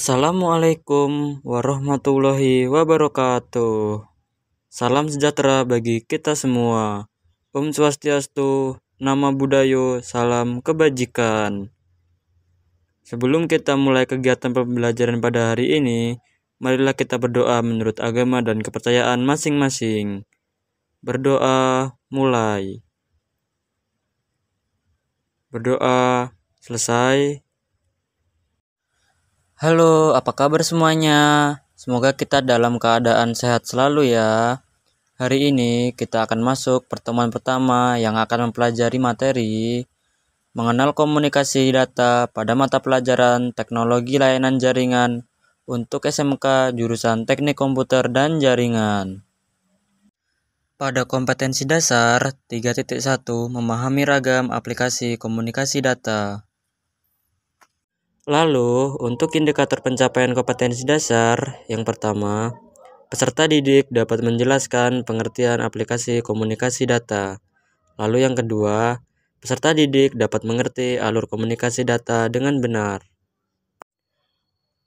Assalamualaikum warahmatullahi wabarakatuh. Salam sejahtera bagi kita semua. Om Swastiastu, Nama Budayo, Salam Kebajikan. Sebelum kita mulai kegiatan pembelajaran pada hari ini, marilah kita berdoa menurut agama dan kepercayaan masing-masing. Berdoa mulai. Berdoa selesai. Halo, apa kabar semuanya? Semoga kita dalam keadaan sehat selalu ya. Hari ini kita akan masuk pertemuan pertama yang akan mempelajari materi mengenal komunikasi data pada mata pelajaran teknologi layanan jaringan untuk SMK jurusan Teknik Komputer dan Jaringan. Pada kompetensi dasar 3.1 memahami ragam aplikasi komunikasi data. Lalu, untuk indikator pencapaian kompetensi dasar, yang pertama, peserta didik dapat menjelaskan pengertian aplikasi komunikasi data. Lalu yang kedua, peserta didik dapat mengerti alur komunikasi data dengan benar.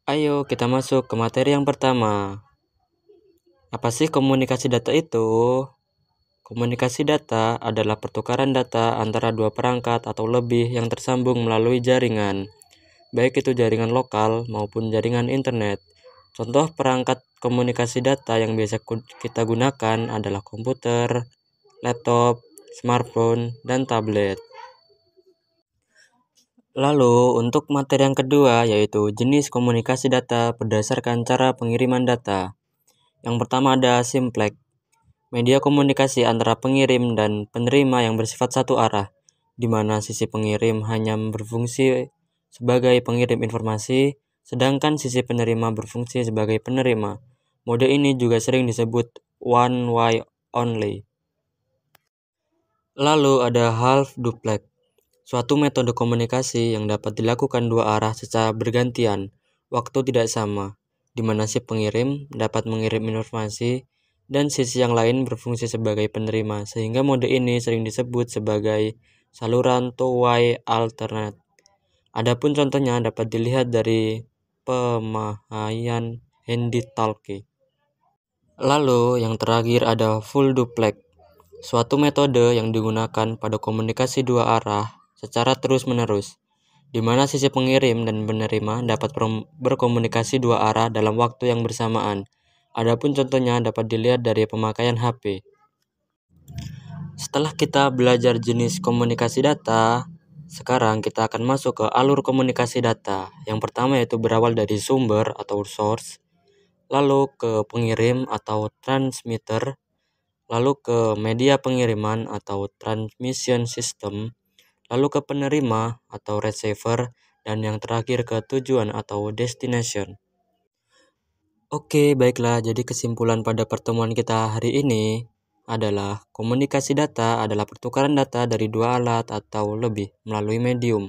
Ayo kita masuk ke materi yang pertama. Apa sih komunikasi data itu? Komunikasi data adalah pertukaran data antara dua perangkat atau lebih yang tersambung melalui jaringan baik itu jaringan lokal maupun jaringan internet. Contoh perangkat komunikasi data yang biasa kita gunakan adalah komputer, laptop, smartphone, dan tablet. Lalu, untuk materi yang kedua yaitu jenis komunikasi data berdasarkan cara pengiriman data. Yang pertama ada simplex, media komunikasi antara pengirim dan penerima yang bersifat satu arah, di mana sisi pengirim hanya berfungsi sebagai pengirim informasi, sedangkan sisi penerima berfungsi sebagai penerima. Mode ini juga sering disebut one way only. Lalu ada half duplex, suatu metode komunikasi yang dapat dilakukan dua arah secara bergantian, waktu tidak sama, di mana si pengirim dapat mengirim informasi dan sisi yang lain berfungsi sebagai penerima, sehingga mode ini sering disebut sebagai saluran two-way alternate. Adapun contohnya dapat dilihat dari pemahayan Hendy Talke. Lalu yang terakhir ada full duplex, suatu metode yang digunakan pada komunikasi dua arah secara terus-menerus, di mana sisi pengirim dan penerima dapat berkomunikasi dua arah dalam waktu yang bersamaan. Adapun contohnya dapat dilihat dari pemakaian HP. Setelah kita belajar jenis komunikasi data, sekarang kita akan masuk ke alur komunikasi data. Yang pertama yaitu berawal dari sumber atau source, lalu ke pengirim atau transmitter, lalu ke media pengiriman atau transmission system, lalu ke penerima atau receiver, dan yang terakhir ke tujuan atau destination. Oke, baiklah. Jadi kesimpulan pada pertemuan kita hari ini adalah komunikasi data adalah pertukaran data dari dua alat atau lebih melalui medium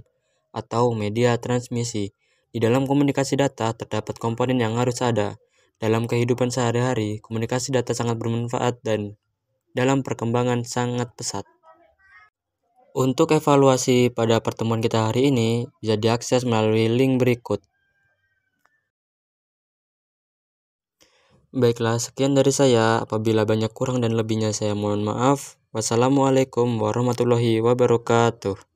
atau media transmisi. Di dalam komunikasi data terdapat komponen yang harus ada. Dalam kehidupan sehari-hari, komunikasi data sangat bermanfaat dan dalam perkembangan sangat pesat. Untuk evaluasi pada pertemuan kita hari ini bisa diakses melalui link berikut. Baiklah, sekian dari saya. Apabila banyak kurang dan lebihnya saya mohon maaf. Wassalamualaikum warahmatullahi wabarakatuh.